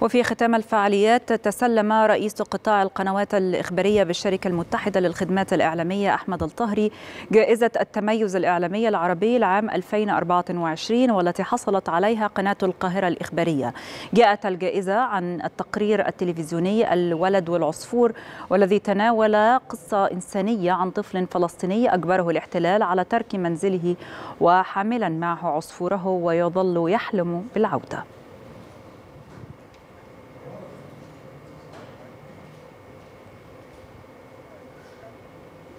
وفي ختام الفعاليات تسلم رئيس قطاع القنوات الإخبارية بالشركة المتحدة للخدمات الإعلامية أحمد الطهري جائزة التميز الإعلامي العربي لعام 2024 والتي حصلت عليها قناة القاهرة الإخبارية جاءت الجائزة عن التقرير التلفزيوني الولد والعصفور والذي تناول قصة إنسانية عن طفل فلسطيني أجبره الاحتلال على ترك منزله وحاملا معه عصفوره ويظل يحلم بالعودة